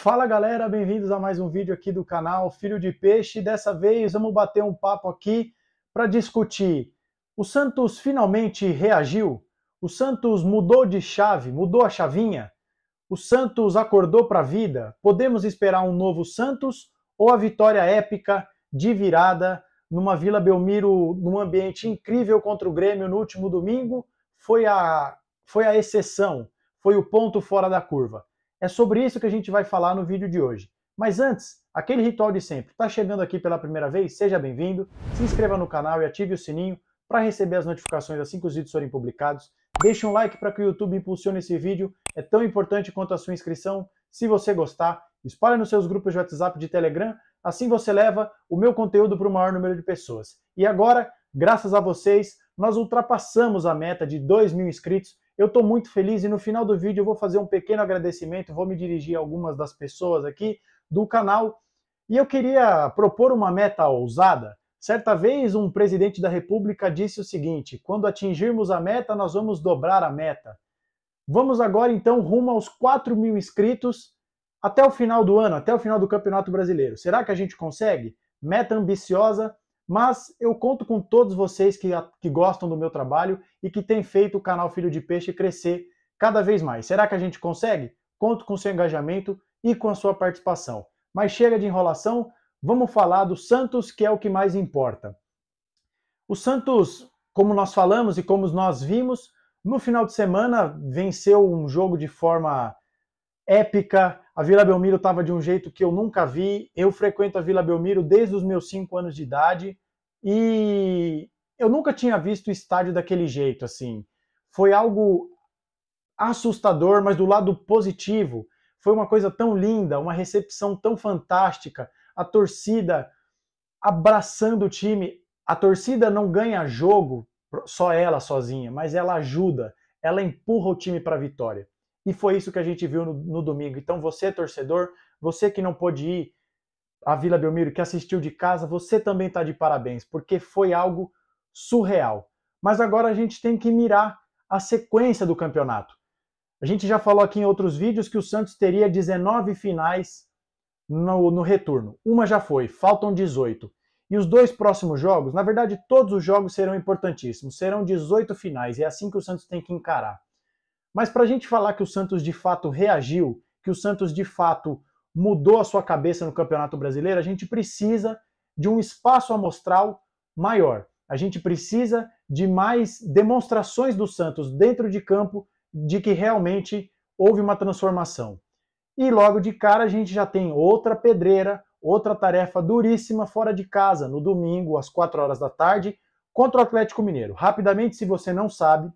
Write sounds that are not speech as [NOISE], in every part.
Fala galera, bem-vindos a mais um vídeo aqui do canal Filho de Peixe. Dessa vez vamos bater um papo aqui para discutir. O Santos finalmente reagiu? O Santos mudou de chave, mudou a chavinha? O Santos acordou para a vida? Podemos esperar um novo Santos ou a vitória épica de virada numa Vila Belmiro, num ambiente incrível contra o Grêmio no último domingo, foi a foi a exceção, foi o ponto fora da curva. É sobre isso que a gente vai falar no vídeo de hoje. Mas antes, aquele ritual de sempre. Está chegando aqui pela primeira vez? Seja bem-vindo. Se inscreva no canal e ative o sininho para receber as notificações assim que os vídeos forem publicados. Deixe um like para que o YouTube impulsione esse vídeo. É tão importante quanto a sua inscrição. Se você gostar, espalhe nos seus grupos de WhatsApp e de Telegram. Assim você leva o meu conteúdo para o maior número de pessoas. E agora, graças a vocês, nós ultrapassamos a meta de 2 mil inscritos eu estou muito feliz e no final do vídeo eu vou fazer um pequeno agradecimento, vou me dirigir a algumas das pessoas aqui do canal. E eu queria propor uma meta ousada. Certa vez, um presidente da República disse o seguinte: quando atingirmos a meta, nós vamos dobrar a meta. Vamos agora, então, rumo aos 4 mil inscritos até o final do ano, até o final do Campeonato Brasileiro. Será que a gente consegue? Meta ambiciosa, mas eu conto com todos vocês que, que gostam do meu trabalho e que têm feito o canal Filho de Peixe crescer cada vez mais. Será que a gente consegue? Conto com seu engajamento e com a sua participação. Mas chega de enrolação, vamos falar do Santos, que é o que mais importa. O Santos, como nós falamos e como nós vimos, no final de semana venceu um jogo de forma épica, a Vila Belmiro estava de um jeito que eu nunca vi. Eu frequento a Vila Belmiro desde os meus cinco anos de idade e eu nunca tinha visto o estádio daquele jeito, assim. Foi algo assustador, mas do lado positivo. Foi uma coisa tão linda, uma recepção tão fantástica, a torcida abraçando o time. A torcida não ganha jogo só ela sozinha, mas ela ajuda, ela empurra o time para a vitória. E foi isso que a gente viu no, no domingo. Então, você, torcedor, você que não pôde ir à Vila Belmiro, que assistiu de casa, você também está de parabéns, porque foi algo surreal. Mas agora a gente tem que mirar a sequência do campeonato. A gente já falou aqui em outros vídeos que o Santos teria 19 finais no, no, retorno. Uma já foi, faltam 18. E os dois próximos jogos, na verdade, todos os jogos serão importantíssimos. Serão 18 finais, e é assim que o Santos tem que encarar. Mas para a gente falar que o Santos de fato reagiu, que o Santos de fato mudou a sua cabeça no Campeonato Brasileiro, a gente precisa de um espaço amostral maior. A gente precisa de mais demonstrações do Santos dentro de campo de que realmente houve uma transformação. E logo de cara a gente já tem outra pedreira, outra tarefa duríssima fora de casa, no domingo, às 4 horas da tarde, contra o Atlético Mineiro. Rapidamente, se você não sabe,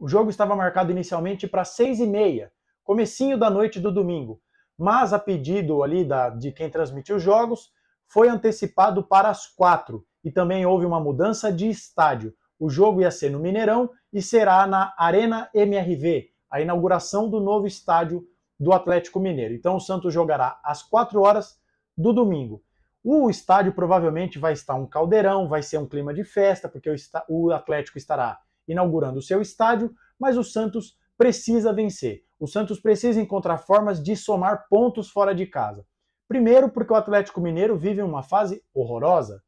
o jogo estava marcado inicialmente para seis e meia, comecinho da noite do domingo, mas a pedido ali da, de quem transmitiu os jogos, foi antecipado para as quatro e também houve uma mudança de estádio. O jogo ia ser no Mineirão e será na Arena MRV, a inauguração do novo estádio do Atlético Mineiro. Então o Santos jogará às 4 horas do domingo. O estádio provavelmente vai estar um caldeirão, vai ser um clima de festa, porque o Atlético estará inaugurando o seu estádio, mas o Santos precisa vencer. O Santos precisa encontrar formas de somar pontos fora de casa. Primeiro, porque o Atlético Mineiro vive uma fase horrorosa.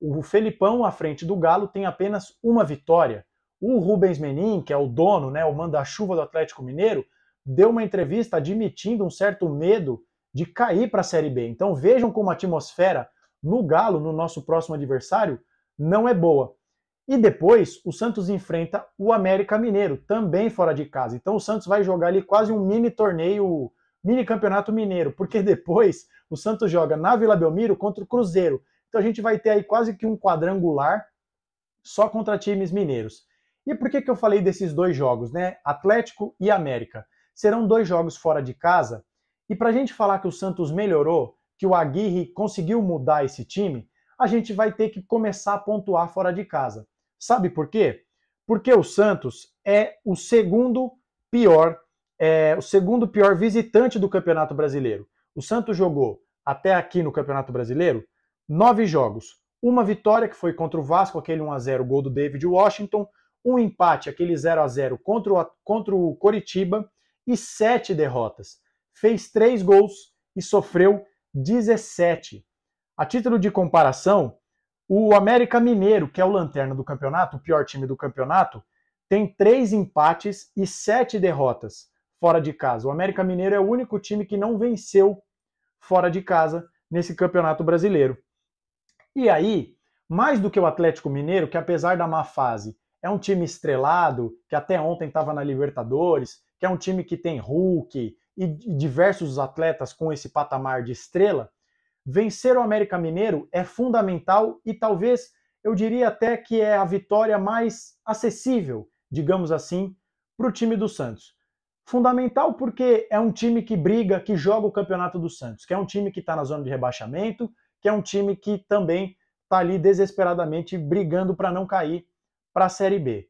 O Felipão, à frente do Galo, tem apenas uma vitória. O Rubens Menin, que é o dono, né, o manda-chuva do Atlético Mineiro, deu uma entrevista admitindo um certo medo de cair para a Série B. Então vejam como a atmosfera no Galo, no nosso próximo adversário, não é boa. E depois o Santos enfrenta o América Mineiro, também fora de casa. Então o Santos vai jogar ali quase um mini torneio, mini campeonato mineiro, porque [LAUGHS] depois o Santos joga na Vila Belmiro contra o Cruzeiro. Então a gente vai ter aí quase que um quadrangular só contra times mineiros. E por que, que eu falei desses dois jogos, né? Atlético e América. Serão dois jogos fora de casa. E para a gente falar que o Santos melhorou, que o Aguirre conseguiu mudar esse time, a gente vai ter que começar a pontuar fora de casa. Sabe por quê? Porque o Santos é o segundo pior, é, o segundo pior visitante do Campeonato Brasileiro. O Santos jogou até aqui no Campeonato Brasileiro nove jogos. Uma vitória, que foi contra o Vasco, aquele 1x0 gol do David Washington. Um empate, aquele 0 a 0 contra o, contra o Coritiba. E sete derrotas. Fez três gols e sofreu 17. A título de comparação, o América Mineiro, que é o lanterna do campeonato, o pior time do campeonato, tem três empates e sete derrotas fora de casa. O América Mineiro é o único time que não venceu fora de casa nesse campeonato brasileiro. E aí, mais do que o Atlético Mineiro, que apesar da má fase, é um time estrelado, que até ontem estava na Libertadores, que é um time que tem Hulk e diversos atletas com esse patamar de estrela, vencer o América Mineiro é fundamental e talvez eu diria até que é a vitória mais acessível, digamos assim, para o time do Santos. Fundamental porque é um time que briga, que joga o Campeonato do Santos, que é um time que está na zona de rebaixamento, que é um time que também está ali desesperadamente brigando para não cair para a Série B.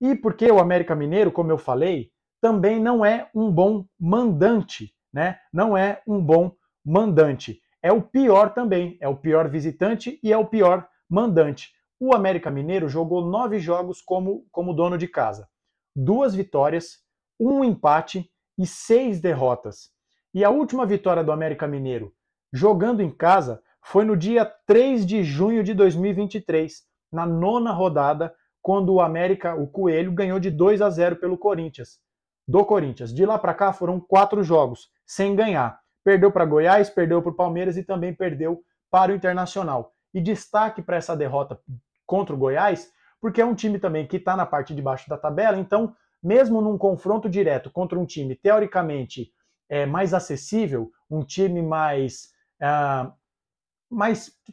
E porque o América Mineiro, como eu falei, também não é um bom mandante, né? Não é um bom mandante é o pior também, é o pior visitante e é o pior mandante. O América Mineiro jogou nove jogos como, como dono de casa, duas vitórias, um empate e seis derrotas. E a última vitória do América Mineiro jogando em casa foi no dia 3 de junho de 2023, na nona rodada, quando o América, o Coelho, ganhou de 2 a 0 pelo Corinthians. Do Corinthians. De lá para cá foram quatro jogos, sem ganhar. Perdeu para Goiás, perdeu para o Palmeiras e também perdeu para o Internacional. E destaque para essa derrota contra o Goiás, porque é um time também que está na parte de baixo da tabela, então, mesmo num confronto direto contra um time teoricamente é, mais acessível, um time mais. Ah,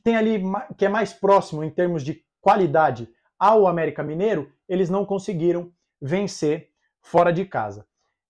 tem ali que é mais próximo em termos de qualidade ao América Mineiro, eles não conseguiram vencer fora de casa.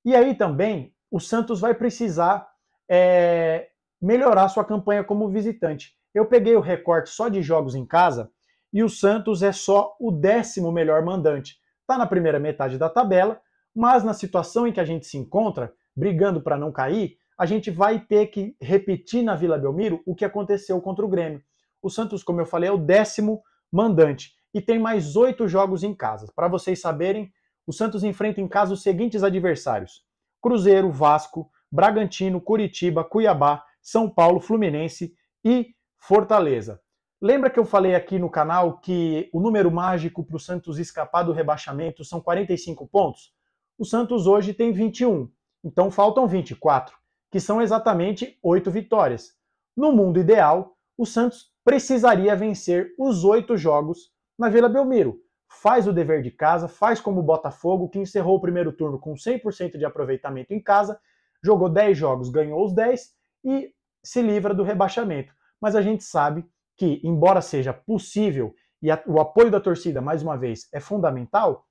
E aí também o Santos vai precisar é, melhorar sua campanha como visitante. Eu peguei o recorte só de jogos em casa e o Santos é só o décimo melhor mandante. Está na primeira metade da tabela, mas na situação em que a gente se encontra, brigando para não cair, a gente vai ter que repetir na Vila Belmiro o que aconteceu contra o Grêmio. O Santos, como eu falei, é o décimo mandante e tem mais oito jogos em casa. Para vocês saberem, o Santos enfrenta em casa os seguintes adversários: Cruzeiro, Vasco, Bragantino, Curitiba, Cuiabá, São Paulo, Fluminense e Fortaleza. Lembra que eu falei aqui no canal que o número mágico para o Santos escapar do rebaixamento são 45 pontos? O Santos hoje tem 21, então faltam 24, que são exatamente 8 vitórias. No mundo ideal, o Santos precisaria vencer os 8 jogos na Vila Belmiro. Faz o dever de casa, faz como o Botafogo, que encerrou o primeiro turno com 100% de aproveitamento em casa jogou 10 jogos, ganhou os 10 e se livra do rebaixamento. Mas a gente sabe que, embora seja possível e a, o apoio da torcida, mais uma vez, é fundamental,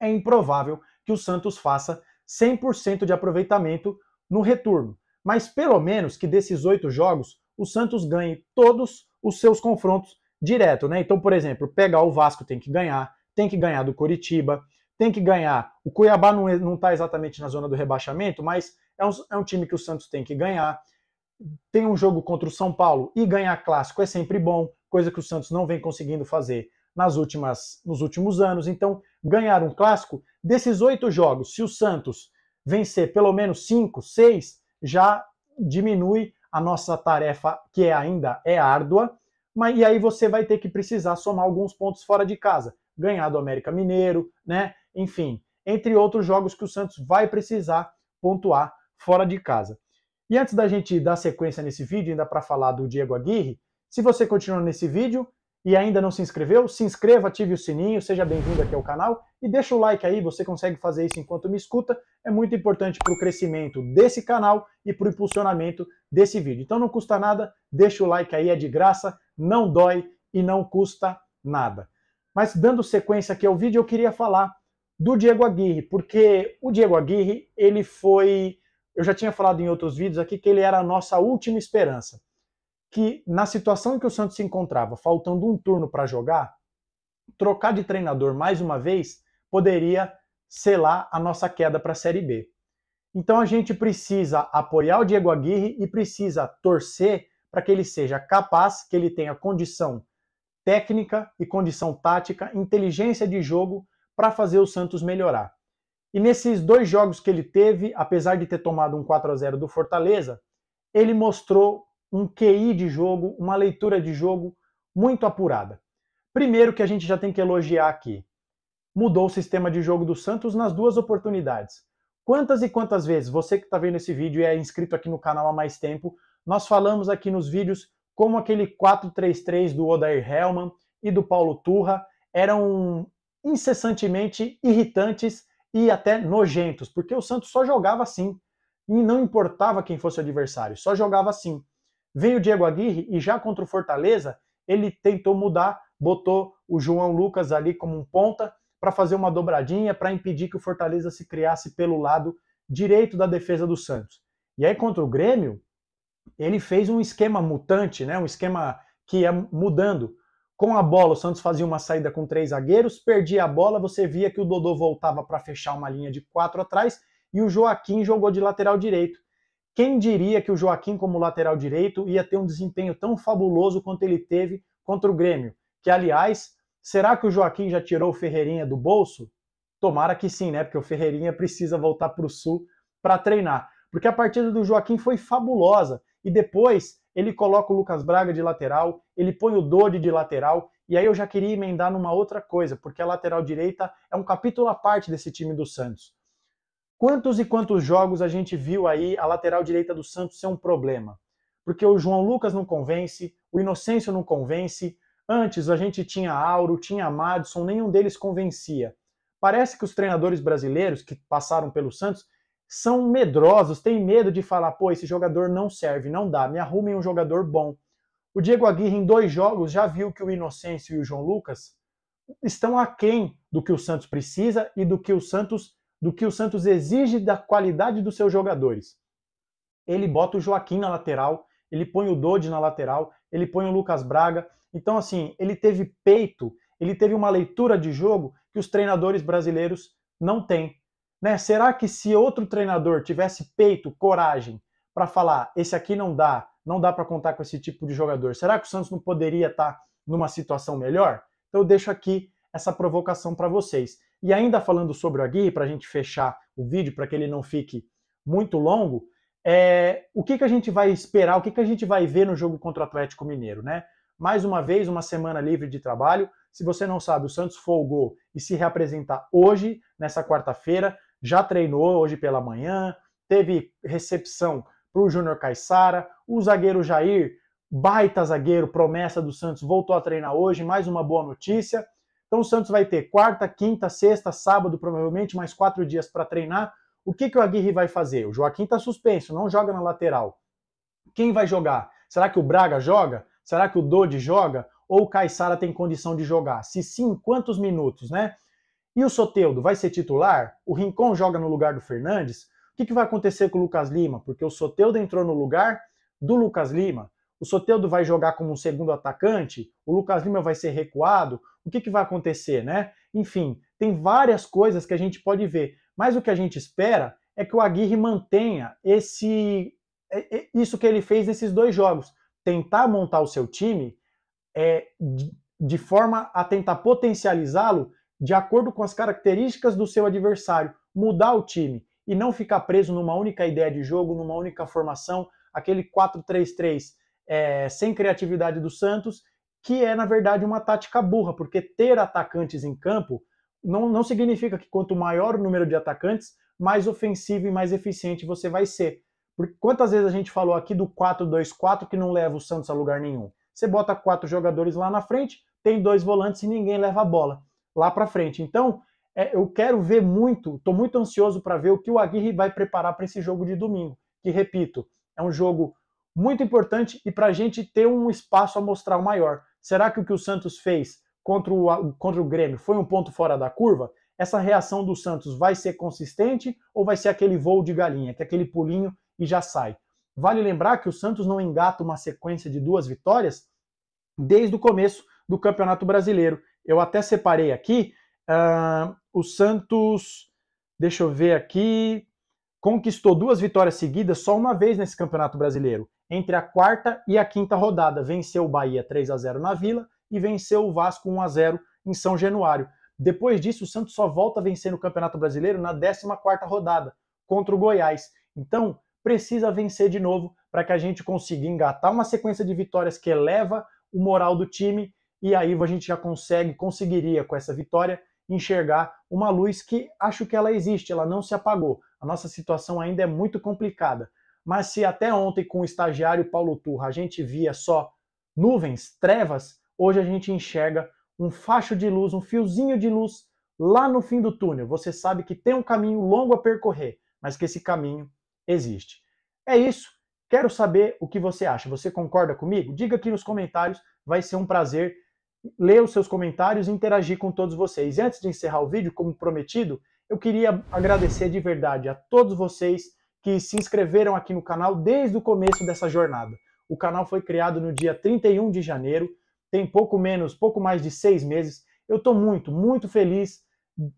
é improvável que o Santos faça 100% de aproveitamento no retorno. Mas pelo menos que desses oito jogos, o Santos ganhe todos os seus confrontos direto. Né? Então, por exemplo, pegar o Vasco tem que ganhar, tem que ganhar do Coritiba, tem que ganhar. O Cuiabá não está é, exatamente na zona do rebaixamento, mas é um, é um time que o Santos tem que ganhar. Tem um jogo contra o São Paulo e ganhar clássico é sempre bom, coisa que o Santos não vem conseguindo fazer nas últimas, nos últimos anos. Então, ganhar um clássico, desses oito jogos, se o Santos vencer pelo menos cinco, seis, já diminui a nossa tarefa, que é, ainda é árdua, mas e aí você vai ter que precisar somar alguns pontos fora de casa, ganhar do América Mineiro, né? Enfim, entre outros jogos que o Santos vai precisar pontuar fora de casa. E antes da gente dar sequência nesse vídeo, ainda para falar do Diego Aguirre, se você continua nesse vídeo e ainda não se inscreveu, se inscreva, ative o sininho, seja bem-vindo aqui ao canal e deixa o like aí, você consegue fazer isso enquanto me escuta, é muito importante para o crescimento desse canal e para o impulsionamento desse vídeo. Então não custa nada, deixa o like aí, é de graça, não dói e não custa nada. Mas dando sequência aqui ao vídeo, eu queria falar do Diego Aguirre, porque o Diego Aguirre, ele foi eu já tinha falado em outros vídeos aqui que ele era a nossa última esperança. Que na situação em que o Santos se encontrava, faltando um turno para jogar, trocar de treinador mais uma vez poderia selar a nossa queda para a Série B. Então a gente precisa apoiar o Diego Aguirre e precisa torcer para que ele seja capaz, que ele tenha condição técnica e condição tática, inteligência de jogo para fazer o Santos melhorar. E nesses dois jogos que ele teve, apesar de ter tomado um 4 a 0 do Fortaleza, ele mostrou um QI de jogo, uma leitura de jogo muito apurada. Primeiro que a gente já tem que elogiar aqui, mudou o sistema de jogo do Santos nas duas oportunidades. Quantas e quantas vezes você que está vendo esse vídeo e é inscrito aqui no canal há mais tempo, nós falamos aqui nos vídeos como aquele 4-3-3 do Odair Hellman e do Paulo Turra eram incessantemente irritantes e até nojentos, porque o Santos só jogava assim. E não importava quem fosse o adversário, só jogava assim. Veio o Diego Aguirre e já contra o Fortaleza, ele tentou mudar, botou o João Lucas ali como um ponta para fazer uma dobradinha, para impedir que o Fortaleza se criasse pelo lado direito da defesa do Santos. E aí contra o Grêmio, ele fez um esquema mutante, né? Um esquema que ia mudando. Com a bola, o Santos fazia uma saída com três zagueiros, perdia a bola, você via que o Dodô voltava para fechar uma linha de quatro atrás e o Joaquim jogou de lateral direito. Quem diria que o Joaquim, como lateral direito, ia ter um desempenho tão fabuloso quanto ele teve contra o Grêmio? Que, aliás, será que o Joaquim já tirou o Ferreirinha do bolso? Tomara que sim, né? Porque o Ferreirinha precisa voltar para o Sul para treinar. Porque a partida do Joaquim foi fabulosa. E depois ele coloca o Lucas Braga de lateral, ele põe o Dodi de lateral, e aí eu já queria emendar numa outra coisa, porque a lateral direita é um capítulo à parte desse time do Santos. Quantos e quantos jogos a gente viu aí a lateral direita do Santos ser um problema? Porque o João Lucas não convence, o Inocêncio não convence, antes a gente tinha Auro, tinha Madison, nenhum deles convencia. Parece que os treinadores brasileiros que passaram pelo Santos são medrosos, têm medo de falar, pô, esse jogador não serve, não dá, me arrumem um jogador bom. O Diego Aguirre, em dois jogos, já viu que o Inocêncio e o João Lucas estão aquém do que o Santos precisa e do que o Santos do que o Santos exige da qualidade dos seus jogadores. Ele bota o Joaquim na lateral, ele põe o Dodi na lateral, ele põe o Lucas Braga. Então, assim, ele teve peito, ele teve uma leitura de jogo que os treinadores brasileiros não têm. Né? Será que se outro treinador tivesse peito, coragem para falar, esse aqui não dá, não dá para contar com esse tipo de jogador, será que o Santos não poderia estar tá numa situação melhor? Então eu deixo aqui essa provocação para vocês. E ainda falando sobre o Aguirre, para a gente fechar o vídeo, para que ele não fique muito longo, é, o que, que a gente vai esperar, o que, que a gente vai ver no jogo contra o Atlético Mineiro, né? Mais uma vez, uma semana livre de trabalho. Se você não sabe, o Santos folgou e se reapresentar hoje, nessa quarta-feira já treinou hoje pela manhã, teve recepção para o Júnior Caixara, o zagueiro Jair, baita zagueiro, promessa do Santos, voltou a treinar hoje, mais uma boa notícia. Então o Santos vai ter quarta, quinta, sexta, sábado, provavelmente mais quatro dias para treinar. O que, que o Aguirre vai fazer? O Joaquim está suspenso, não joga na lateral. Quem vai jogar? Será que o Braga joga? Será que o Dodi joga? Ou o Caissara tem condição de jogar? Se sim, quantos minutos, né? E o Soteudo vai ser titular? O Rincon joga no lugar do Fernandes? O que, que vai acontecer com o Lucas Lima? Porque o Soteudo entrou no lugar do Lucas Lima. O Soteudo vai jogar como um segundo atacante? O Lucas Lima vai ser recuado? O que, que vai acontecer, né? Enfim, tem várias coisas que a gente pode ver. Mas o que a gente espera é que o Aguirre mantenha esse é, é, isso que ele fez nesses dois jogos. Tentar montar o seu time é, de, de forma a tentar potencializá-lo de acordo com as características do seu adversário, mudar o time e não ficar preso numa única ideia de jogo, numa única formação, aquele 4-3-3 é, sem criatividade do Santos, que é, na verdade, uma tática burra, porque ter atacantes em campo não, não significa que quanto maior o número de atacantes, mais ofensivo e mais eficiente você vai ser. Porque quantas vezes a gente falou aqui do 4-2-4 que não leva o Santos a lugar nenhum? Você bota quatro jogadores lá na frente, tem dois volantes e ninguém leva a bola lá para frente. Então, é, eu quero ver muito, estou muito ansioso para ver o que o Aguirre vai preparar para esse jogo de domingo, que, repito, é um jogo muito importante e para a gente ter um espaço a mostrar maior. Será que o que o Santos fez contra o, contra o Grêmio foi um ponto fora da curva? Essa reação do Santos vai ser consistente ou vai ser aquele voo de galinha, que é aquele pulinho e já sai? Vale lembrar que o Santos não engata uma sequência de duas vitórias desde o começo do Campeonato Brasileiro. Eu até separei aqui uh, o Santos, deixa eu ver aqui, conquistou duas vitórias seguidas só uma vez nesse Campeonato Brasileiro, entre a quarta e a quinta rodada. Venceu o Bahia 3 a 0 na Vila e venceu o Vasco 1 a 0 em São Januário. Depois disso, o Santos só volta a vencer no Campeonato Brasileiro na 14ª rodada, contra o Goiás. Então, precisa vencer de novo para que a gente consiga engatar uma sequência de vitórias que eleva o moral do time e aí a gente já consegue, conseguiria com essa vitória, enxergar uma luz que acho que ela existe, ela não se apagou. A nossa situação ainda é muito complicada. Mas se até ontem com o estagiário Paulo Turra a gente via só nuvens, trevas, hoje a gente enxerga um facho de luz, um fiozinho de luz lá no fim do túnel. Você sabe que tem um caminho longo a percorrer, mas que esse caminho existe. É isso. Quero saber o que você acha. Você concorda comigo? Diga aqui nos comentários, vai ser um prazer ler os seus comentários e interagir com todos vocês. E antes de encerrar o vídeo, como prometido, eu queria agradecer de verdade a todos vocês que se inscreveram aqui no canal desde o começo dessa jornada. O canal foi criado no dia 31 de janeiro, tem pouco menos, pouco mais de seis meses. Eu estou muito, muito feliz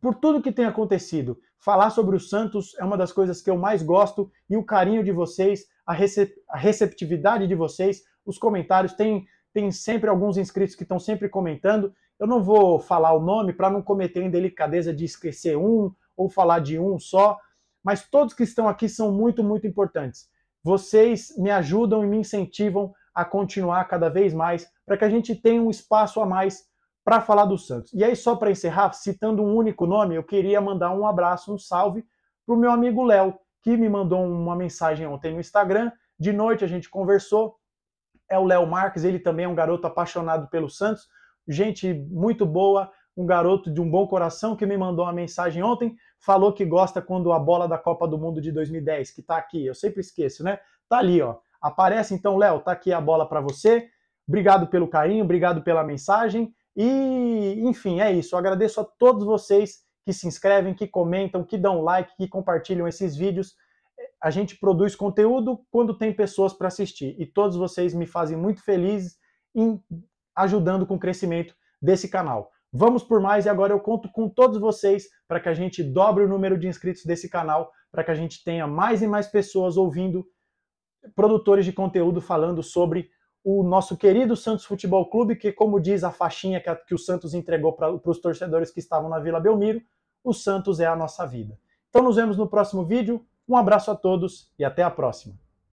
por tudo que tem acontecido. Falar sobre o Santos é uma das coisas que eu mais gosto e o carinho de vocês, a, recep a receptividade de vocês, os comentários. têm tem sempre alguns inscritos que estão sempre comentando. Eu não vou falar o nome para não cometer a indelicadeza de esquecer um ou falar de um só, mas todos que estão aqui são muito, muito importantes. Vocês me ajudam e me incentivam a continuar cada vez mais para que a gente tenha um espaço a mais para falar do Santos. E aí, só para encerrar, citando um único nome, eu queria mandar um abraço, um salve para o meu amigo Léo, que me mandou uma mensagem ontem no Instagram. De noite a gente conversou é o Léo Marques, ele também é um garoto apaixonado pelo Santos, gente muito boa, um garoto de um bom coração que me mandou uma mensagem ontem, falou que gosta quando a bola da Copa do Mundo de 2010, que tá aqui, eu sempre esqueço, né? Tá ali, ó. Aparece então, Léo, tá aqui a bola para você. Obrigado pelo carinho, obrigado pela mensagem. E, enfim, é isso. Eu agradeço a todos vocês que se inscrevem, que comentam, que dão like, que compartilham esses vídeos a gente produz conteúdo quando tem pessoas para assistir. E todos vocês me fazem muito feliz em ajudando com o crescimento desse canal. Vamos por mais e agora eu conto com todos vocês para que a gente dobre o número de inscritos desse canal, para que a gente tenha mais e mais pessoas ouvindo produtores de conteúdo falando sobre o nosso querido Santos Futebol Clube, que, como diz a faixinha que, a, que o Santos entregou para os torcedores que estavam na Vila Belmiro, o Santos é a nossa vida. Então, nos vemos no próximo vídeo. Um abraço a todos e até a próxima!